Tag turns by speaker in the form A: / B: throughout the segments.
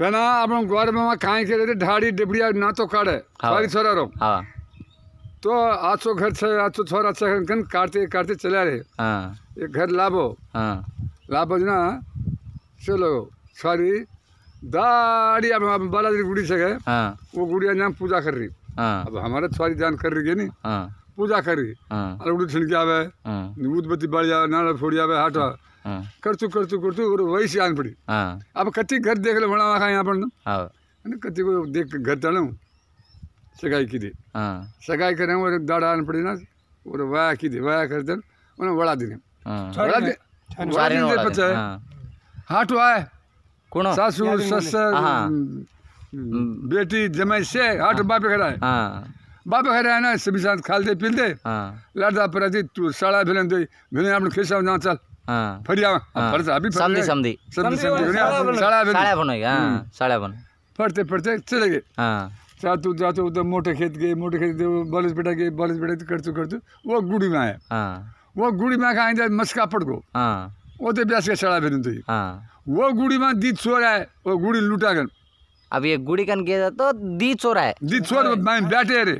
A: पहना अपन में वहाँ આપણો के लिए ढाड़ी ઢાળી ना तो काटे વારી छोरा रो तो आज तो घर से आज तो छोरा अच्छा कन काटते काटते चला रहे ये घर लाभो हाँ जो ना चलो सारी दाढ़ी अब हम बाला दिल गुड़ी से गए वो गुड़िया नाम पूजा कर रही अब हमारे सॉरी जान कर रही है नहीं पूजा कर रही हाँ उड़ी छिड़के आवे हाँ उदबत्ती बढ़िया जावे फोड़िया आवे जावे हाटा ಖರ್ಚು ಖರ್ಚು ಖರ್ಚು ಇವರು ವಯಸ್ಸು ಆಗ್ಬಿಡಿ ಅಪ್ಪ ಕತ್ತಿ ಗರ್ ದೇಖಲು ಒಣವಾಗ ಯಾಪಣ್ಣ ಕತ್ತಿಗೂ ದೇಖ ಗರ್ತಾಳು ಸಗಾಯ್ಕಿದೆ ಸಗಾಯ್ಕರ ಅವ್ರ ದಾಡ ಅನ್ಪಡಿನ ಅವ್ರ ವಯ ಹಾಕಿದೆ ವಯ ಕರ್ತಾನೆ ಅವನ ಒಳಾದಿನಿ
B: ಒಳಾದಿ
A: ಹಾಟು ಆಯ್ सासू ससुर बेटी जमाई से आठ बाप घर आए बाप घर आए ना सभी साथ खालते पीलते लड़ता पर तू सड़ा भिलन दे भिलन आपने खेसा ना चल पढ़ते हाँ। हाँ। हाँ, हम्म। पढ़ते चले गए जाते जाते उधर मोटे खेत गए मोटे खेत गए बेटा गए बेटा करते करते वो गुड़ी में
C: आया
A: वो गुड़ी में का मस्का पड़ गो वो तो ब्यास तो वो गुड़ी में वो
C: गुड़ी लुटा गन अब ये गुड़ी कन तो दी चोर
A: दी चोर बैठे रे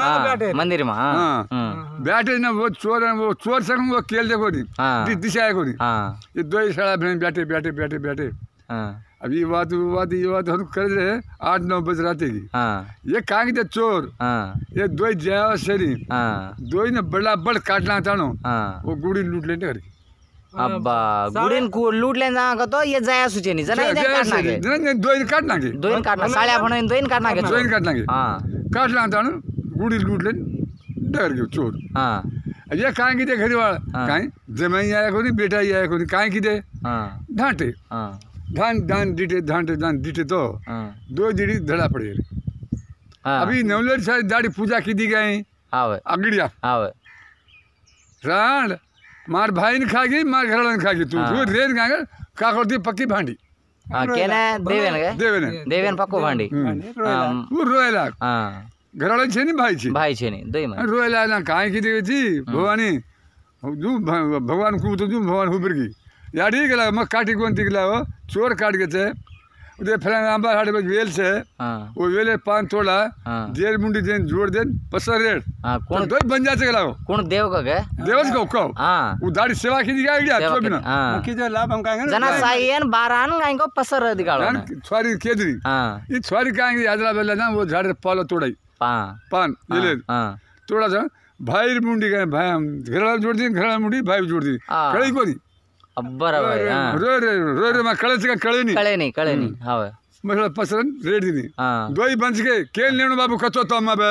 A: बैठे मंदिर में हम्म।
C: बैठे ना वो चोर है
A: वो चोर सकूँ वो खेल देखो नहीं हाँ। दिशा को नहीं हाँ। ये दो ही सारा बहन बैठे बैठे बैठे बैठे हाँ। अब ये बात वो बात ये बात हम कर रहे हैं आठ नौ बज राते की हाँ। ये कहा कि चोर हाँ। ये दो ही जया और शेरी हाँ। दो ही ना बड़ा बड़ काटना चाणो
C: लूट लेन जागा तो ये जाया सुचे नहीं जना इधर काटना के नहीं नहीं दोइन काटना के दोइन काटना साल्या भणोइन दोइन काटना के दोइन काटना के
A: हां काटला ताणो गुडी लूट लेन डर गयो चोर हाँ ये काय की दे खरीवाड़ हाँ। काय जमाई आया कोनी बेटा ही आया कोनी काय कि दे हाँ। ढांटे हाँ। धान धान डीटे ढांटे धान डीटे तो हाँ। दो जीड़ी धड़ा पड़े हाँ। अभी नवलेर सारी दाढ़ी पूजा की दी गई हाँ अगड़िया हाँ राण मार भाई ने खा गई मार घर खा गई तू हाँ। रेन खा का करती पक्की भांडी हाँ, केना देवेन देवेन देवेन पक्को भांडी वो हम्म। रोए हाँ छे नहीं भाई छे ને ભાઈ છે ભાઈ છે ને દઈ માં રોયેલા ના કાંઈ કીધી હતી ભવાની જો ભગવાન કુ તો જો ભગવાન ઉભર ગઈ याडी गेला मग काठी कोणती गेला हो चोर काट घेते उधर फलाने आंबा हाडे में वेल छे वो वेले पान तोड़ा देर मुंडी देन जोर देन पसर रेड कोण दोई बन जाते गेला हो कोण देव का गए देवस को को हां वो दाड़ी सेवा की दिया गया तो बिना की
C: जो लाभ हम कांगे जना साईन बारान गाय को पसर दिगाड़ो
A: छोरी केदरी हां ई छोरी कांगे यादला बेला ना वो झाड़े पाला तोड़ाई पान पान ये हाँ, ले हाँ। थोड़ा सा भाई मुंडी का भाई हम घरेड़ा जोड़ दी घरेड़ा मुंडी भाई जोड़ दिए हाँ। कड़े को नहीं बराबर रे रे रे रे मैं कड़े से का कड़े नहीं कड़े नहीं कड़े नहीं हम्म। हां मतलब पसरन रेड दी नहीं दो ही बंच के केल लेनो
C: बाबू कचो तो अम्मा बे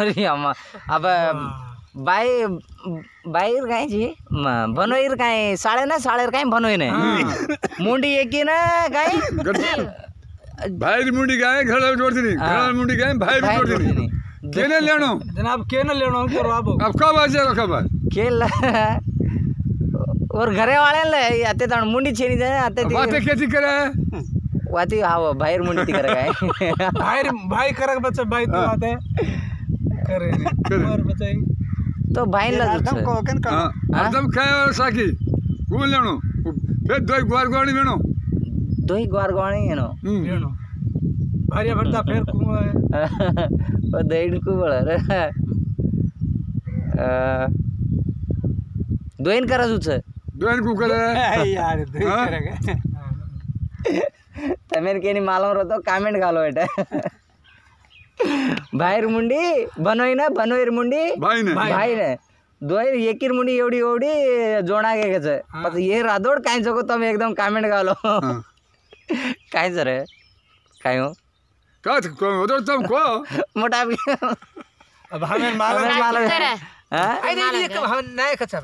C: अरे अम्मा अब भाई बाईर काय जी भनोईर काय साळे ना साळेर काय भनोई नाही मुंडी एकी ना काय भाई मुंडी गाय घर जोड़ती हाँ। घर मुंडी
A: गाय भाई जोड़ती केने लेनो जनाब केने लेनो करवाबो अब कब आजे कब
C: केला और घरे वाले ले आते तण मुंडी छेनी जाए आते ती बातें कैसी करे वाती हाव बाहर मुंडी ती करे गए
B: भाई भाई करे बच्चा भाई तो आते करे और
C: बचाई तो भाई ल एकदम को केन का
A: एकदम हाँ, काय और साकी कूल लेनो फिर दो ग्वार ग्वाणी लेनो
C: ದೊಯ್ ಗಾರ್ಗಾಣಿ ಏನೋ ಏನೋ ಭಾರಿ ಬರ್ತಾ ಫೇರ್ ಕುಮ ದೈಡ್ ಕುಬಳ ದೊಯ್ನ್ ಕರ ಸುಚ ದೊಯ್ನ್ ಕುಕಳ ಯಾರ್ ದೊಯ್ ಕರಗ ತಮೇನ್ ಕೇನಿ ಮಾಲಂ ರತೋ ಕಾಮೆಂಟ್ ಗಾಲೋ ಎಟ भाईर मुंडी बनोई ना बनोईर मुंडी भाई ने भाई ने दोईर एकीर मुंडी एवढी एवडी जोणा घ्यायचं हाँ। ये रादोड काय चोको तुम्ही एकदम कमेंट घालो हाँ। काय सर काय हो का तुम को मोटा भी अब हमें मालूम मालूम नहीं ये हम नए तो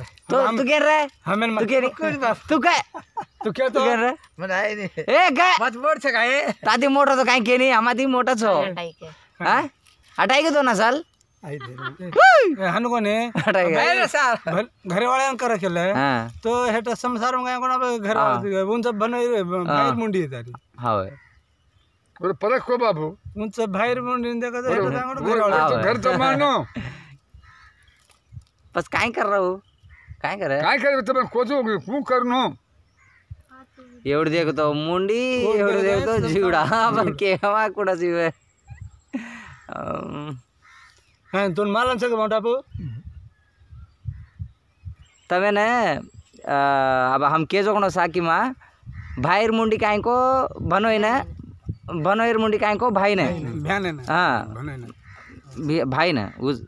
C: तू कह रहा है हमें तू कह रही तू तू क्या तो कह रहा है नहीं ए मत मोटा तो के नहीं हमारी मोटा हटाई के हां हटाई के दो ना साल ಹನ್ಕೊನಿ ಘರೆ तो संसार में गए कोना घर उन सब बन मुंडी है तारी बोले परख को बाबू उन सब भाई मुंडी ने देखा घर घर तो मानो बस कर रहा हो कर करे काई करनो देख तो मुंडी एवढ देख तो जीवड़ा हैं हाँ, तुम मालूम से कमाओ टापू तबेने अब हम केजो के साकी माँ भाईर मुंडी को काहीँको भनोइ न भनोइर मुंडी को भाई काहीँको
B: भैया नै हाँ
C: भाई न उस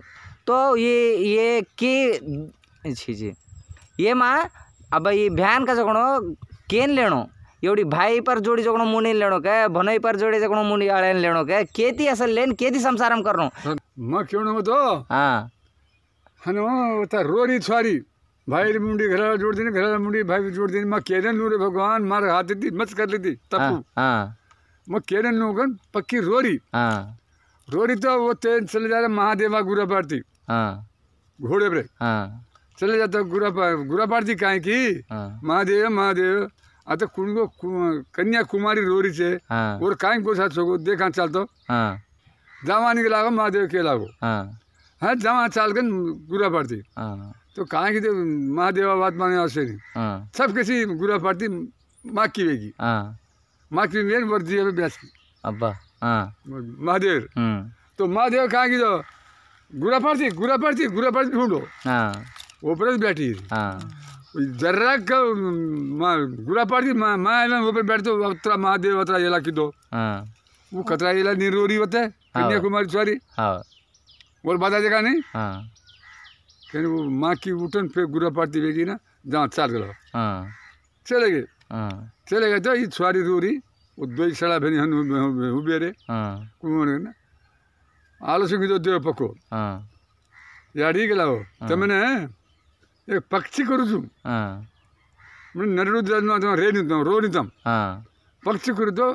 C: तो ये ये की जी जी ये माँ अब ये बिहान का जो जोगनो केन लेनो ये उड़ी भाई पर जोडी जो जोग्नु मुनि लेनो क्या भनोई पर जोडी जो जोग्नु मुनि अडेन लेनो क्या केती ऐसा लेन केती संसारम गर्नु म तो हाँ। हाँ होतो हा रोरी
A: छोरी भाई मुंडी जोड़ जोडदिने घराला मुंडी भाई जोडदिने मग केरन नू रे भगवान मार हात ती मच करली ती तपू हाँ, मग केरन नू गन पक्की रोरी रोरी तो वो तेल चले जा रहे महादेवा गुरा पारती घोड़े पर चले जाता तो गुरा गुरा पारती का की महादेव महादेव आता तो कुणगो कन्या कुमारी रोरी से और काय गोसा सोगो देखा चालतो जमानी के ಜಮಾನಿಗೆ महादेव के ಲಾಗೋ हाँ, हाँ जमा चाल के गुरा पड़ती हाँ। तो कहा कि महादेव बात माने आवश्यक नहीं हाँ। सब किसी गुरा पड़ती माँ की बेगी माँ की बेन वर्दी है ब्यास की अब्बा महादेव तो महादेव कहाँ की जो गुरा पड़ती गुरा पड़ती गुरा पड़ती ढूंढो वो पर बैठी जर्रा का गुरा पड़ती माँ माँ वो ऊपर बैठ दो अतरा महादेव अतरा ये ला की दो वो खतरा जिला निरोरी होता है कन्याकुमारी हाँ। सॉरी हाँ। और बता देगा नहीं
B: कहीं
A: हाँ। वो माँ की उठन पे गुरा पाती बेगी ना जहाँ चार गलो हाँ। चले गए हाँ। चले गए तो ये सॉरी रोरी वो दो सड़ा भेनी हन हुबेरे कुमार ना आलोचक तो दे पको यारी गला लाओ तो मैंने एक पक्षी करू तुम मैंने नरू रेनी तो, रो नहीं तुम तो। पक्षी करो तो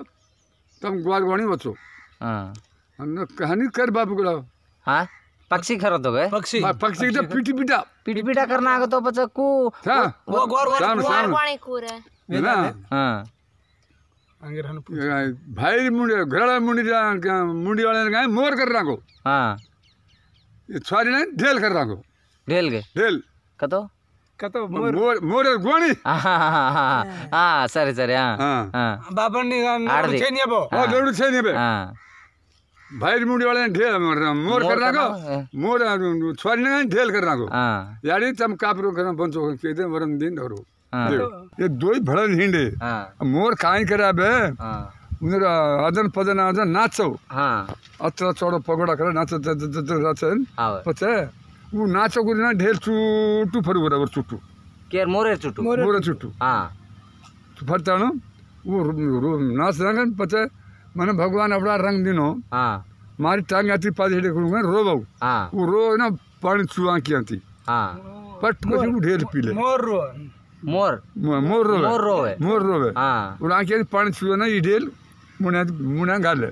A: तुम ग्वार गोणी बचो हां हमने कहानी
C: कर बाप गुड़ा हां पक्षी खरो तो गए पक्षी हाँ, पक्षी तो पीटी पीटा पीटी पीटा करना आगे तो बच्चा कु हाँ। वो गोर गोर गोर
B: पानी कूर है
C: ना हां
A: भाई मुंडी घरेड़ा मुंडी मुंडी वाले ने कहा मोर कर रहा को हाँ ये छुआरी ने ढेल कर रहा को ढेल के ढेल कतो ಮೂರ ಗೋಣಿ ಹಾ भाई मुड़ी वाले ढेल मोर करना को हाँ। मोर छोड़ने का ढेल करना को हाँ। यानी तुम कापरो करना बंचो के दिन वरम दिन धरो हाँ। ये दो भड़न हिंडे मोर काई करा बे उनर अदन पदन अदन नाचो हां अत्र चोड़ो पगोड़ा करे नाचो नाचन पछे ನಾಚ ಗುರಿನ ಢೇರ್ ಚುಟ್ಟು ಫರುಗುರ ಅವ್ರ ಚುಟ್ಟು
C: ಕೇರ್ ಮೋರೇರ್ ಚುಟ್ಟು ಮೋರ
A: ಚುಟ್ಟು ಹಾಂ ಫರ್ತಾಣು नाचना का पता मैंने भगवान अपना रंग दिनो हाँ मारी टांग आती पादी हेडे करूंगा रो बाऊ हाँ वो रो ना पानी चुआ की आती हाँ पट को जो ढेर पी मोर रो मोर मोर रो मोर रो मोर रो हाँ उड़ा के पानी चुआ ना ये ढेर मुना मुना गाले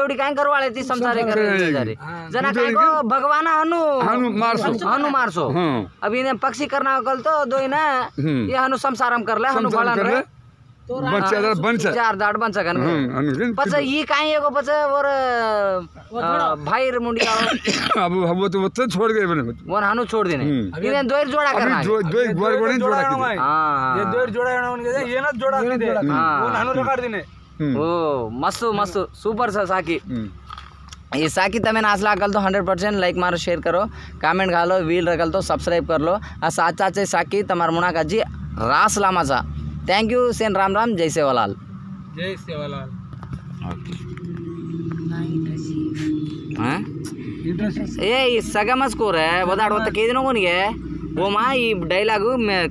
C: एवढी काय करवाळे ती संसारे करे काय गो भगवान हनु हनु मारसो हनु मारसो अभी पक्षी करना कल तो ना हम्म. ये हनु संसारम करले हनु फलन रे तो चार दाड बन्छ कन पछि जोड़ा करना मस्त मस्त सूपर ಸೂಪರ್ साकी ये साकी तमें आसला कल तो हंड्रेड पर्सेंट लाइक मारो शेयर करो कमेंट घालो वील रखल तो सब्सक्राइब कर लो और साथ साथ साकी तमार मुना का जी रास लामा सा थैंक यू सेन राम राम जय सेवालाल जय सेवालाल ये सगम स्कोर है बदाड़ के दिनों को नहीं है वो माँ ये डायलॉग